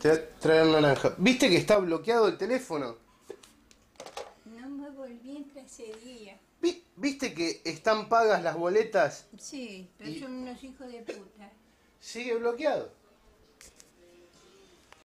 Te Traer naranja. ¿Viste que está bloqueado el teléfono? No me volví en ese día. ¿Viste que están pagas las boletas? Sí, pero son unos hijos de puta. ¿Sigue bloqueado?